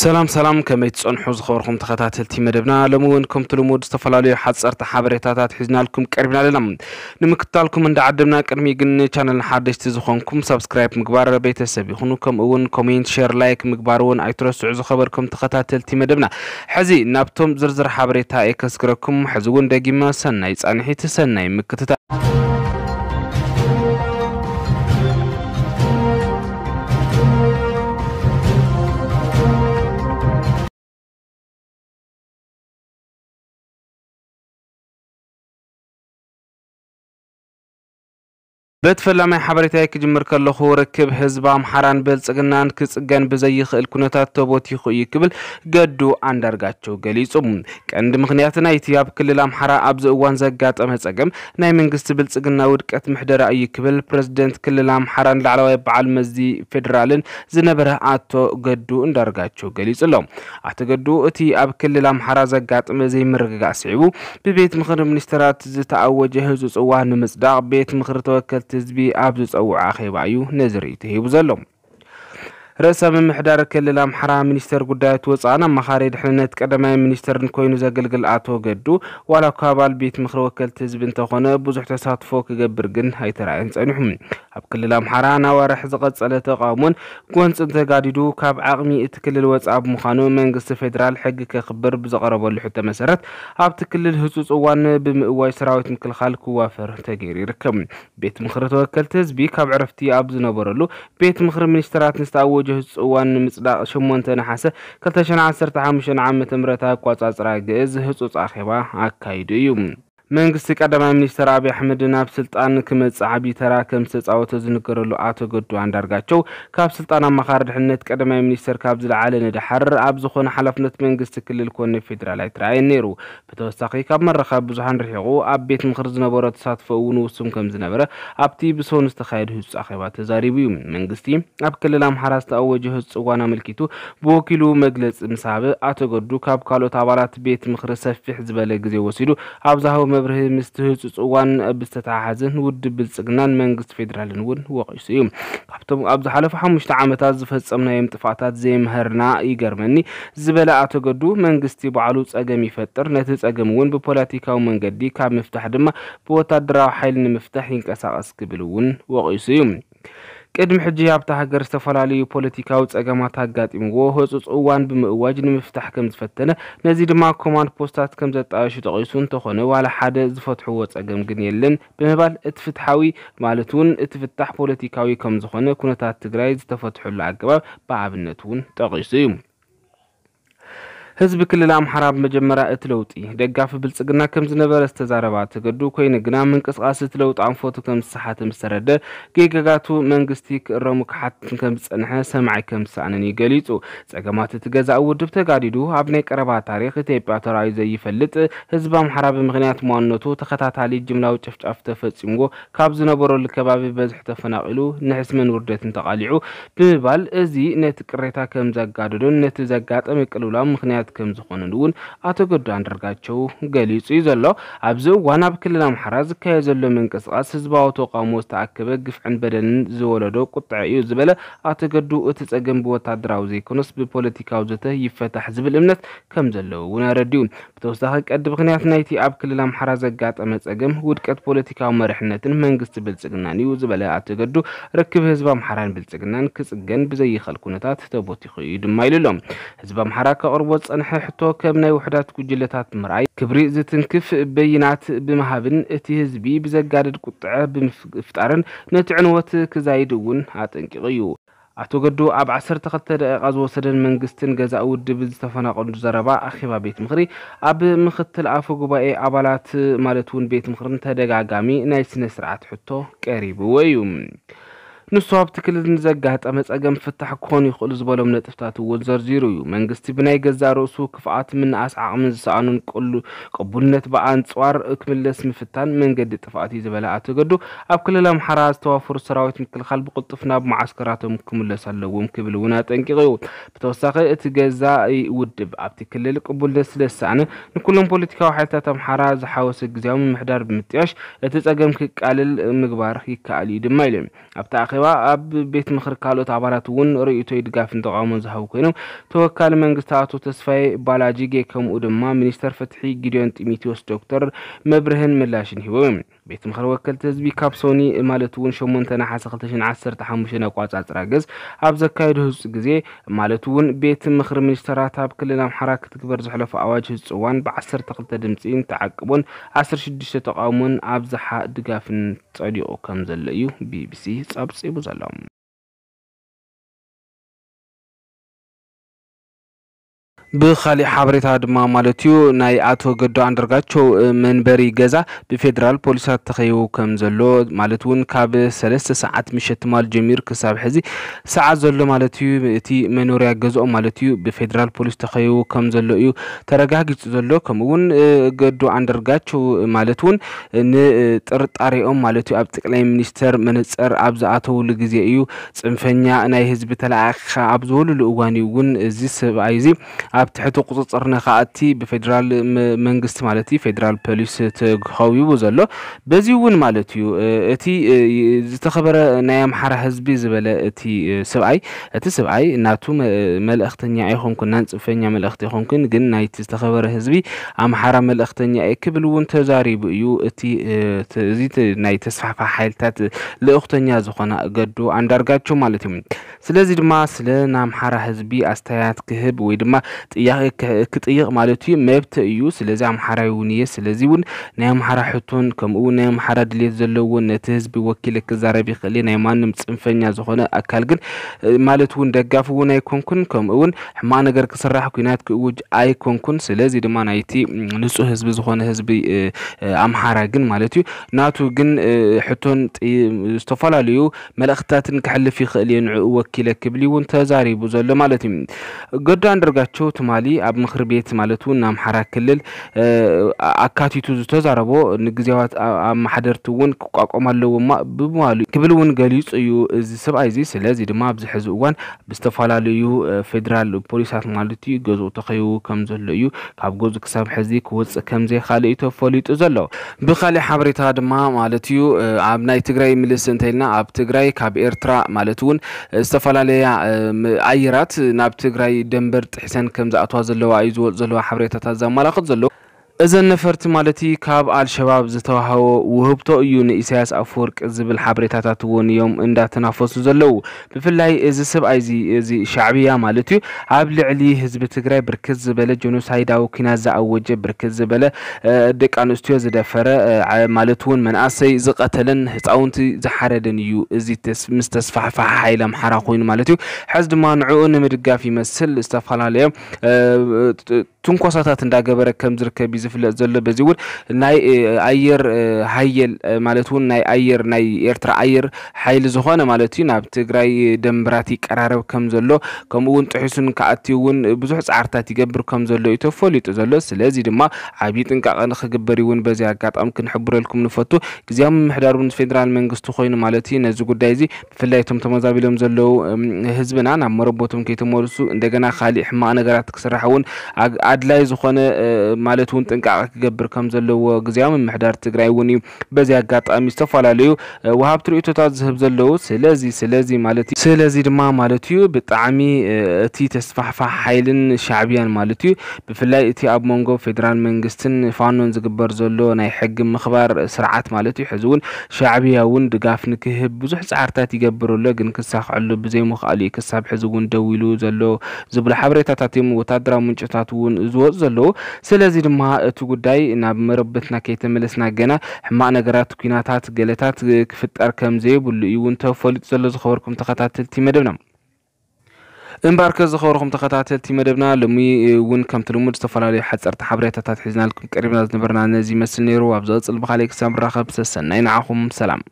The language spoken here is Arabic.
ሰላም ሰላም ከመይ ትፀንሑ ዝኸበርኩም ተኸታተልቲ መደብና ሎሚ እውን ከምቲ ልሙድ ዝተፈላለዩ ሓፀርቲ ሓበሬታታት ሒዝናልኩም ቀሪብና ኣለና ንምክትታልኩም እንዳዓድምና ቅድሚ ግን ቻነል ሓደሽቲ ዝኾንኩም ሰብስክራይብ ምግባር ቤተሰብ ይኹኑ ከምኡ እውን ኮሜንት ሸር ላይክ ምግባር እውን ኣይትረስዑ ዝኸበርኩም ተኸታተልቲ መደብና ሕዚ ናብቶም ዝርዝር ሓበሬታ እየ ከስክረኩም ሕዚ እውን ደጊመ ሰናይ ፃንሒት ሰናይ ምክትታል ብተፈላማይ ሓበሬታዊ ክጅምር ከለኹ ርክብ ህዝቢ ኣምሓራን ብልፅግናን ክፅገን ብዘይኽእል ኩነታት ተቦቲኹ እዩ ክብል ገዱ ኣንዳርጋቸው ገሊጹ ቀንዲ ምክንያት ናይቲ ኣብ ክልል ኣምሓራ ኣብዚ እዋን ዘጋጠመ ፀገም ናይ መንግስቲ ብልፅግና ውድቀት ምሕደራ እዩ ክብል ፕረዚደንት ክልል ኣምሓራን ላዕለዋይ በዓል መዚ ፌደራልን ዝነበረ ኣቶ ገዱ እንዳርጋቸው ገሊጹ ኣሎ ኣቶ ገዱ እቲ ኣብ ክልል ኣምሓራ ዘጋጥመ ዘይምርግጋእ ስዒቡ ብቤት ምክሪ ሚኒስትራት ዝተኣወጀ ህፁፅ እዋን ንምፅዳቅ ቤት ምክሪ ተወከልቲ ህዝቢ ኣብ ዝፀውዖ ኣኼባ እዩ ነዝርኢ ተሂቡ ዘሎ ርእሰ ምምሕዳር ክልል ኣምሓራ ሚኒስተር ጉዳያት ወፃእን ኣማኻሪ ድሕንነት ቀዳማይ ሚኒስተርን ኮይኑ ዘገልግል ኣቶ ገዱ ዋላ እኳ ኣባል ቤት ምክሪ ወከልቲ ህዝቢ እንተኾነ ብዙሕ ተሳትፎ ክገብር ግን ኣይተረኣየን ፀኒሑ اب كل الامحارانا ورحز غدسالة قامون قونس انتقاديدو كاب عقمي اتكلل واتس اب مخانو منقص فيدرال حق كخبر بزغرب واللحو تمسرت اب تكلل هزوز اوان بمقواي سراويت مكل خالك وافر تقيري ركم بيت مخرة توكل تزبي كاب عرفتي اب زنبرلو بيت مخرة منشترات نستاوج هزوز اوان مصدا شمون تنحاسة كالتشن عسر تحامشن عام تمرتا قواتس عزراج از هزوز اخيبا عكايدو يومن መንግስቲ ቀዳማይ ሚኒስትር አብይ ኣሕመድ ናብ ስልጣን ክመፅእ ዓብዪ ተራ ከም ዝተፃወተ ዝንገረሉ ኣቶ ገዱ ኣንዳርጋቸው ካብ ስልጣን ኣመኻሪ ድሕነት ቀዳማይ ሚኒስትር ካብ ዝለዓለ ንድሓር ኣብ ዝኾነ ሓላፍነት መንግስቲ ክልል ኮነ ፌደራላይ ትራእየን ነይሩ ብተወሳኺ ካብ መራኸቢ ብዙሓን ርሒቑ ኣብ ቤት ምክሪ ዝነበሮ ተሳትፎ እውን ውሱም ከም ዝነበረ ኣብቲ ብሰን ዝተኻየደ ህፁ ኣኼባ ተዛሪቡ እዩ መንግስቲ ኣብ ክልል ኣምሓራ ዝተኣወጀ ህፁ እዋን ኣመልኪቱ ብወኪሉ መግለፂ ምሳብ ኣቶ ገዱ ካብ ካልኦት ኣባላት ቤት ምክሪ ሰፊሕ ዝበለ ግዜ ወሲዱ ኣብ مبره مستهز وان بستعهدن ود بالسجنان من جست فيدرالن ود وقيسيم قبتم أبز حلف حمش تعمت أزفت أمنا يمتفعتات زي مهرنا إيجر مني زبلة أتقدو من جستي بعلوس أجمي فتر نتز أجم ون ببوليتيكا ومن جدي كم مفتح دم بوتادرا حيل مفتح ينكسر أسكبلون وقيسيم ቅድሚ ሕጂ ኣብታ ሃገር ዝተፈላለዩ ፖለቲካዊ ፀገማት ኣጋጢምዎ ህፁፅ እዋን ብምእዋጅ ንምፍታሕ ከም ዝፈተነ ነዚ ድማ ኮማንድ ፖስታት ከም ዘጣየሹ ጠቂሱ እንተኾነ ዋላ ሓደ ዝፈትሕዎ ፀገም ግን የለን ብምባል እቲ ፍትሓዊ ማለት እውን እቲ ፍታሕ ፖለቲካዊ ከም ዝኾነ ኩነታት ትግራይ ዝተፈትሐሉ ኣገባብ ብኣብነት እውን ጠቂሱ እዩ ህዝቢ ክልል አምሓራ ብመጀመርያ እቲ ለውጢ ደጋፊ ብልፅግና ከም ዝነበረ ዝተዛረባ ተገዱ ኮይኑ ግና ምንቅስቃስ እቲ ለውጢ ኣንፈቱ ከም ዝሰሓተ ምስተረደ ተረደ ጌጋጋቱ መንግስቲ ክእረሙ ክሓትን ከም ዝፀንሐ ሰማዒ ከም ዝሰኣንን እዩ ገሊፁ ፀገማት እቲ ገዛኢ ውድብ ተጋዲዱ ኣብ ናይ ቀረባ ታሪክ ኢትዮጵያ ተራእዩ ዘይፈልጥ ህዝቢ ኣምሓራ ብምክንያት ማንነቱ ተኸታታሊ ጅምላዊ ጭፍጫፍ ተፈፂምዎ ካብ ዝነበረሉ ከባቢ በዝሒ ተፈናቂሉ ንሕስምን ውርደትን ተቃሊዑ ብምባል እዚ ነቲ ቅሬታ ከም ዘጋድዶን ነቲ ዘጋጠመ ቅልውላም ምክንያት ከም ዝኾነን እውን ኣቶ ገዱ ኣንዳርጋቸው ገሊጹ እዩ ዘሎ ኣብዚ እዋን ኣብ ክልል ኣምሓራ ዝካየድ ዘሎ ምንቅስቓስ ህዝባዊ ተቃውሞ ዝተኣከበ ግፍዕን በደልን ዝወለዶ ቁጥዐ እዩ ዝበለ ኣቶ ገዱ እቲ ፀገም ብወታደራዊ ዘይኮነስ ብፖለቲካዊ ዘተ ይፈታሕ ዝብል እምነት ከም ዘለዎ እውን ኣረድዩ ብተወሳኺ ቀዲ ምክንያት ናይቲ ኣብ ክልል ኣምሓራ ዘጋጠመ ፀገም ውድቀት ፖለቲካዊ መሪሕነትን መንግስቲ ብልፅግናን እዩ ዝበለ ኣቶ ገዱ ርክብ ህዝቢ ኣምሓራን ብልፅግናን ክፅገን ብዘይኸል ኩነታት ተቦቲኹ እዩ ድማ ኢሉ ኣሎ ህዝቢ ኣምሓራ ከቅርቦ ዝፀንሐ ሕቶ ከም ናይ ውሕዳት ጉጅለታት ምርኣይ ክብሪ ዝትንክፍ በይናት ብምሃብን እቲ ህዝቢ ብዘጋድድ ቁጥዐ ብምፍጣርን ነቲ ዕንወት ክዛይድ እውን ኣጠንቂቑ እዩ ኣቶ ገዱ ኣብ 12 ደቂቓ ዝወሰደን መንግስትን ገዛ ውድብ ዝተፈናቐሉ ዘረባ ኣኼባ ቤት ምኽሪ ኣብ ምክትል ኣፈ ጉባኤ ኣባላት ማለት እውን ቤት ምኽርን ተደጋጋሚ ናይ ስነ ስርዓት ሕቶ ቀሪብዎ እዩ ንሱ ኣብቲ ክልል ንዘጋጠመ ጸገም ክፍታሕ ክኾኑ ይኽእሉ ዝበሎም ነጥብታት እውን ዘርዚሩ እዩ መንግስቲ ብናይ ገዛእ ርእሱ ክፍኣት ምንኣስ ዓቕምን ዝሰኣኑን ቅቡልነት ብኣንፅዋር ክምለስ ምፍታን መንገዲ ጥፍኣት እዩ ዝበለ ኣተገዱ ኣብ ክልል ኣምሓራ ዝተዋፈሩ ሰራዊት ምክልኻል ብቅልጡፍ ናብ መዓስከራቶም ክምለስ ኣለዎም ክብል እውን ኣጠንቂቑ እዩ ብተወሳኺ እቲ ገዛኢ ውድብ ኣብቲ ክልል ቅቡልነት ስለዝሰኣነ ንኩሎም ፖለቲካዊ ሓይልታት ኣምሓራ ዝሓወሰ ግዜያዊ ምምሕዳር ብምጥያሽ እቲ ጸገም ክቃልል ምግባር ይከኣል እዩ ድማ ኢሉ ኣብቲ ኣኼባ ኣብ ቤት ምክሪ ካልኦት ኣባላት እውን ርእቶይ ድጋፍን ተቃውሞን ዝሃቡ ኮይኖም ተወካሊ መንግስቲ ኣቶ ተስፋይ ባላጂጌ ከምኡ ድማ ሚኒስተር ፍትሒ ጊድዮን ጢሞቴዎስ ዶክተር መብርህን ምላሽን ሂቦም እዮም بيت مخر وكل تزبي كابسوني مالتون شو منتنا حس خلتشين عسر تحمشين أقواس عترقز عبز كايد هز جزي مالتون بيت مخر من اشتراتها بكل نام حركة تكبر زحلة في سوان بعسر تقلت دمتين تعقبون عسر شدش تقامون عبز حق دقافن تعدي أو كم زلأيو بي بي سي سابس إبو زلام ብኻሊእ ሓበሬታ ድማ ማለት እዩ ናይ ኣቶ ገዱ ኣንደርጋቸው መንበሪ ገዛ ብፌደራል ፖሊሳት ተኸይቡ ከም ዘሎ ማለት እውን ካብ ሰለስተ ሰዓት ምሸት ማል ጀሚሩ ክሳብ ሕዚ ሰዓት ዘሎ ማለት እዩ እቲ መኖርያ ገዝኦም ማለት እዩ ብፌደራል ፖሊስ ተኸይቡ ከም ዘሎ እዩ ተረጋጊፁ ዘሎ ከምኡ እውን ገዱ ኣንደርጋቸው ማለት እውን ንጥርጣሬኦም ማለት እዩ ኣብ ጠቅላይ ሚኒስተር መነፀር ኣብ ዝኣተውሉ ግዜ እዩ ፅንፈኛ ናይ ህዝቢ ተለኣኪካ ኣብ ዝበልሉ እዋን እዩ እውን እዚ ሰብኣይ እዚ ኣብ ትሕቲ ቁፅፅር ከኣቲ ብፌደራል መንግስቲ ማለት እዩ ፌደራል ፖሊስ ተኸቢቡ ዘሎ በዚ እውን ማለት እዩ እቲ ዝተኸበረ ናይ ኣምሓራ ህዝቢ ዝበለ እቲ ሰብኣይ እቲ ሰብኣይ ናቱ መልእክተኛ ኣይኮንኩን ናን ፅንፈኛ መልእኽቲ ይኮንኩን ግን ናይቲ ዝተኸበረ ህዝቢ ኣምሓራ መልእክተኛ እየ ክብል እውን ተዛሪቡ እዩ እቲ እዚ ናይ ተስፋፋ ሓይልታት ልእክተኛ ዝኾነ ገዱ ኣንዳርጋቸው ማለት እዩ ስለዚ ድማ ስለ ንኣምሓራ ህዝቢ ኣስተያየት ክህብ ወይ ድማ ጥያቄ ክጥይቕ ማለት እዩ መብቲ እዩ ስለዚ ኣምሓራዊ እውን እየ ስለዚ እውን ናይ ኣምሓራ ሕቶን ከምኡውን ናይ ኣምሓራ ድሌት ዘለዎን ነቲ ህዝቢ ወኪል ክዛረብ ይኽእል ናይ ማንም ፅንፈኛ ዝኾነ ኣካል ግን ማለት እውን ደጋፊ እውን ኣይኮንኩን ከምኡውን ሕማቅ ነገር ክስራሕ ኩናት ክእውጅ ኣይኮንኩን ስለዚ ድማ ናይቲ ንፁህ ህዝቢ ዝኾነ ህዝቢ ኣምሓራ ግን ማለት እዩ ናቱ ግን ሕቶን ዝተፈላለዩ መልእኽትታትን ክሕልፍ ይኽእል እየ ንዕኡ ወኪለ ክብል እውን ተዛሪቡ ዘሎ ማለት እዩ ገዳ ንደርጋቸው تمالی اب مخربیت مالتون نام حرکتل عکاتی تو زود زربو نگزیات محدرتون قاقمال و ما بمالی قبل ون جلیس ایو زیسب عزیز لازی دم اب زحزوان بستفعلیو فدرال پلیسات مالتی جزء تخیو کم زلیو کاب جزء کسب حزی کوت کم زی خالی تو فلیت زلوا بخالی حبرت هاد ما مالتیو عب نای تجرای ملت انتینا عب تجرای مالتون استفعلیه عیرات ناب تجرای دنبرت حسن کم كمزعتوها زلوها عيزو زلوها حبريتها تازا ملاقض زلو እዘን ነፈርቲ ማለት ካብ ኣልሸባብ ዝተዋህቦ ውህብቶ እዩ ንኢሳያስ ኣፈወርቂ ዝብል ሓበሬታታት እውን እዮም እንዳተናፈሱ ዘለው ብፍላይ እዚ ሰብኣይ እዚ ሻዕብያ ማለት እዩ ኣብ ልዕሊ ህዝቢ ትግራይ ብርክት ዝበለ ጀኖሳይዳዊ ኩናት ዝኣወጀ ብርክት ዝበለ ደቂ ኣንስትዮ ዝደፈረ ማለት እውን መናእሰይ ዝቀተለን ህፃውንቲ ዝሓረደን እዩ እዚ ምስ ተስፋሕፋሕ ሓይለ ኣምሓራ ኮይኑ ማለት እዩ ሕዚ ድማ ንዕኡ ንምድጋፍ ይመስል ዝተፈላለየ ትንኮሳታት እንዳገበረ ከም ዝርከብ እዩ ዝፍለጥ ዘሎ በዚ እውን ናይ ኣየር ሃየል ማለት እውን ናይ ኣየር ናይ ኤርትራ ኣየር ሓይሊ ዝኾነ ማለት እዩ ናብ ትግራይ ደንብራት ይቀራረብ ከም ዘሎ ከምኡ እውን ጥሑሱን ከኣትዩ እውን ብዙሕ ፃዕርታት ይገብር ከም ዘሎ እዩ ተፈሊጡ ዘሎ ስለዚ ድማ ዓብዪ ጥንቃቐ ንክግበር እውን በዚ ኣጋጣሚ ክንሕብረልኩም ንፈቱ ግዜያዊ ምሕዳር እውን ፌደራል መንግስቲ ኮይኑ ማለት እዩ ነዚ ጉዳይ እዚ ብፍላይ ቶም ተመዛቢሎም ዘለዉ ህዝብና ናብ መረቦቶም ከይተመልሱ እንደገና ካሊእ ሕማቅ ነገራት ክስራሕ እውን ኣድላይ ዝኾነ ማለት እውን ጥንቃቐ ክገብር ከም ዘለዎ ግዜያዊ ምምሕዳር ትግራይ እውን እዩ በዚ ኣጋጣሚ ዝተፈላለዩ ወሃብቲ ርእቶታት ዝህብ ዘለዉ ስለዚ ስለዚ ማለት እዩ ስለዚ ድማ ማለት እዩ ብጣዕሚ እቲ ተስፋሕፋሕ ሓይልን ሻዕብያን ማለት እዩ ብፍላይ እቲ ኣብ መንጎ ፌደራል መንግስትን ፋኖን ዝግበር ዘሎ ናይ ሕጊ ምኽባር ስርዓት ማለት እዩ ሕዚ እውን ሻዕብያ እውን ድጋፍ ንክህብ ብዙሕ ፃዕርታት ይገብርሎ ኣሎ ግን ክሳክዐሉ ብዘይምኽኣሉ እዩ ክሳብ ሕዚ እውን ደው ኢሉ ዘሎ ዝብሉ ሓበሬታታት እዮም ወታደራዊ ምንጭታት እውን ዝወፁ ዘለዉ ስለዚ ድማ تو گودای ناب مربوط نکه تملس نگنا حما نگرات کیناتات گلتات کفت ارکم زیبول یون تو فلیت زلز خبر کم تختات تیم دنم امبارکز خورخم تختات تیم دنبنا لومی ون کم تلوم است فلای حد ارت حبریت تات حزنال کم کریم از نبرنا نزیم سنیرو ابزار البخالی کسام رقب سس نین عقم سلام